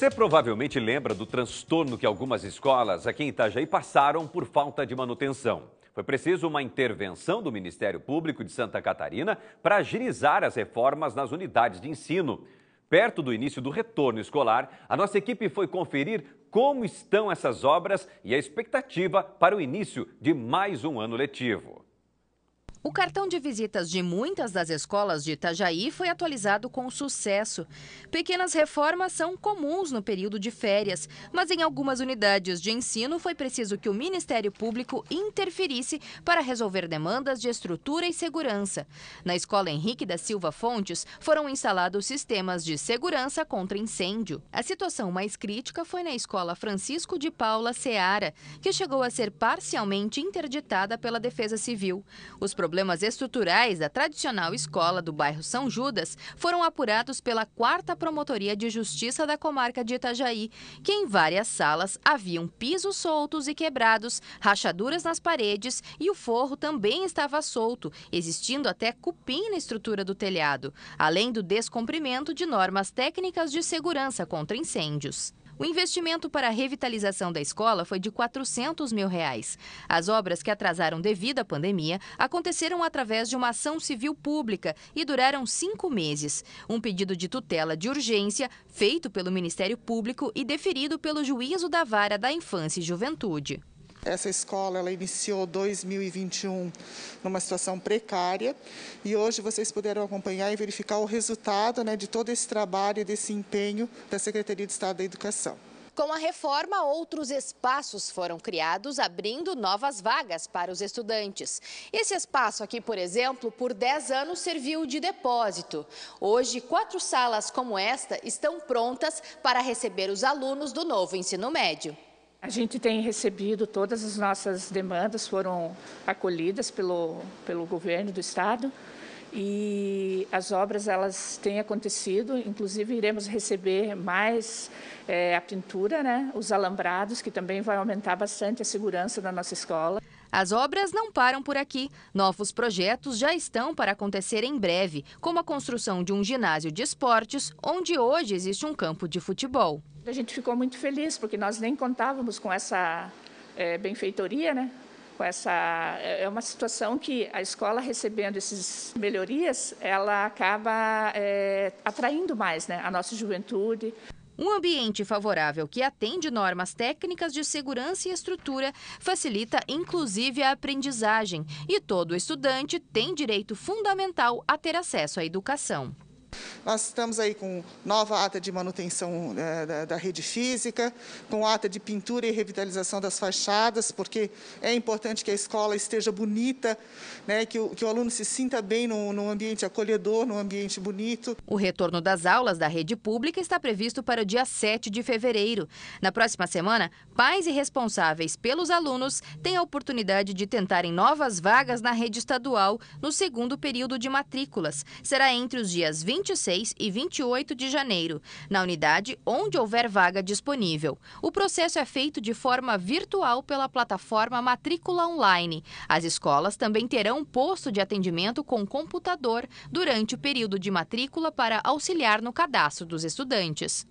Você provavelmente lembra do transtorno que algumas escolas aqui em Itajaí passaram por falta de manutenção. Foi preciso uma intervenção do Ministério Público de Santa Catarina para agilizar as reformas nas unidades de ensino. Perto do início do retorno escolar, a nossa equipe foi conferir como estão essas obras e a expectativa para o início de mais um ano letivo. O cartão de visitas de muitas das escolas de Itajaí foi atualizado com sucesso. Pequenas reformas são comuns no período de férias, mas em algumas unidades de ensino foi preciso que o Ministério Público interferisse para resolver demandas de estrutura e segurança. Na escola Henrique da Silva Fontes, foram instalados sistemas de segurança contra incêndio. A situação mais crítica foi na escola Francisco de Paula Seara, que chegou a ser parcialmente interditada pela Defesa Civil. Os problemas estruturais da tradicional escola do bairro São Judas foram apurados pela quarta Promotoria de Justiça da comarca de Itajaí, que em várias salas haviam pisos soltos e quebrados, rachaduras nas paredes e o forro também estava solto, existindo até cupim na estrutura do telhado, além do descumprimento de normas técnicas de segurança contra incêndios. O investimento para a revitalização da escola foi de 400 mil reais. As obras que atrasaram devido à pandemia aconteceram através de uma ação civil pública e duraram cinco meses. Um pedido de tutela de urgência feito pelo Ministério Público e deferido pelo juízo da vara da infância e juventude. Essa escola ela iniciou 2021 numa situação precária e hoje vocês puderam acompanhar e verificar o resultado né, de todo esse trabalho e desse empenho da Secretaria de Estado da Educação. Com a reforma, outros espaços foram criados, abrindo novas vagas para os estudantes. Esse espaço aqui, por exemplo, por 10 anos serviu de depósito. Hoje, quatro salas como esta estão prontas para receber os alunos do novo ensino médio. A gente tem recebido todas as nossas demandas, foram acolhidas pelo, pelo governo do Estado e as obras elas têm acontecido, inclusive iremos receber mais é, a pintura, né, os alambrados, que também vai aumentar bastante a segurança da nossa escola. As obras não param por aqui. Novos projetos já estão para acontecer em breve, como a construção de um ginásio de esportes, onde hoje existe um campo de futebol. A gente ficou muito feliz, porque nós nem contávamos com essa é, benfeitoria, né? Com essa é, é uma situação que a escola recebendo essas melhorias, ela acaba é, atraindo mais, né, a nossa juventude, um ambiente favorável que atende normas técnicas de segurança e estrutura facilita inclusive a aprendizagem e todo estudante tem direito fundamental a ter acesso à educação. Nós estamos aí com nova ata de manutenção é, da, da, rede física, com ata de pintura e revitalização das fachadas, porque é importante que a escola esteja bonita, né, que, o, que o aluno se sinta bem num, num ambiente acolhedor, num ambiente bonito. O retorno das aulas da rede pública está previsto para o dia 7 de fevereiro. Na próxima semana, pais e responsáveis pelos alunos têm a oportunidade de tentarem novas vagas na rede estadual no segundo período de matrículas. Será entre os dias 26 26 e 28 de janeiro, na unidade onde houver vaga disponível. O processo é feito de forma virtual pela plataforma Matrícula Online. As escolas também terão posto de atendimento com computador durante o período de matrícula para auxiliar no cadastro dos estudantes.